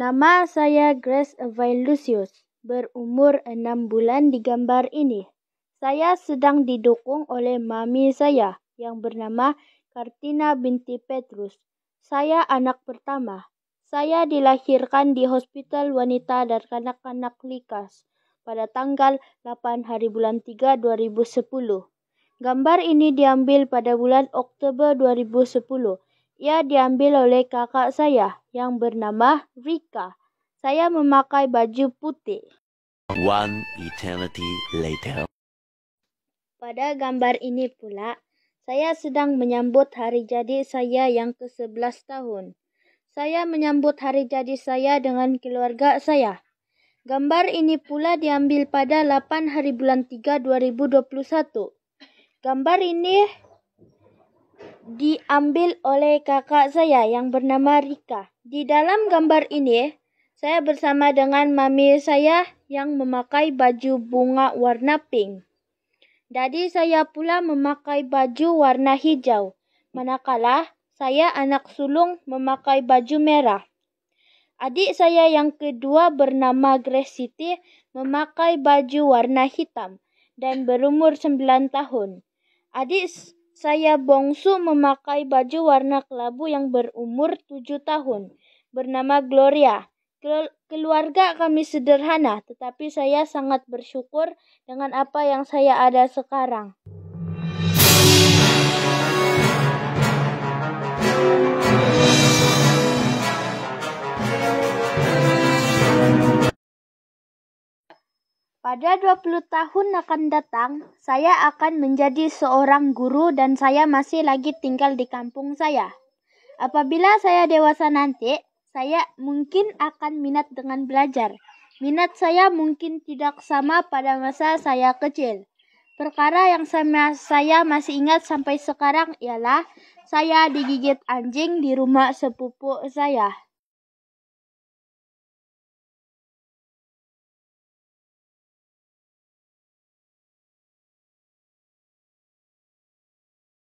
Nama saya Grace Availisius, berumur enam bulan di gambar ini. Saya sedang didukung oleh mami saya yang bernama Kartina binti Petrus. Saya anak pertama. Saya dilahirkan di Hospital Wanita dan Kanak-kanak Likas pada tanggal 8 hari bulan 3 2010. Gambar ini diambil pada bulan Oktober 2010 ia diambil oleh kakak saya yang bernama Rika. Saya memakai baju putih. One eternity later. Pada gambar ini pula, saya sedang menyambut hari jadi saya yang ke-11 tahun. Saya menyambut hari jadi saya dengan keluarga saya. Gambar ini pula diambil pada 8 hari bulan 3 2021. Gambar ini diambil oleh kakak saya yang bernama Rika. Di dalam gambar ini, saya bersama dengan mami saya yang memakai baju bunga warna pink. Dadi saya pula memakai baju warna hijau, manakala saya anak sulung memakai baju merah. Adik saya yang kedua bernama Grace City memakai baju warna hitam dan berumur 9 tahun. Adik saya bongsu memakai baju warna kelabu yang berumur tujuh tahun, bernama Gloria. Keluarga kami sederhana, tetapi saya sangat bersyukur dengan apa yang saya ada sekarang. Pada 20 tahun akan datang, saya akan menjadi seorang guru dan saya masih lagi tinggal di kampung saya. Apabila saya dewasa nanti, saya mungkin akan minat dengan belajar. Minat saya mungkin tidak sama pada masa saya kecil. Perkara yang saya masih ingat sampai sekarang ialah saya digigit anjing di rumah sepupu saya.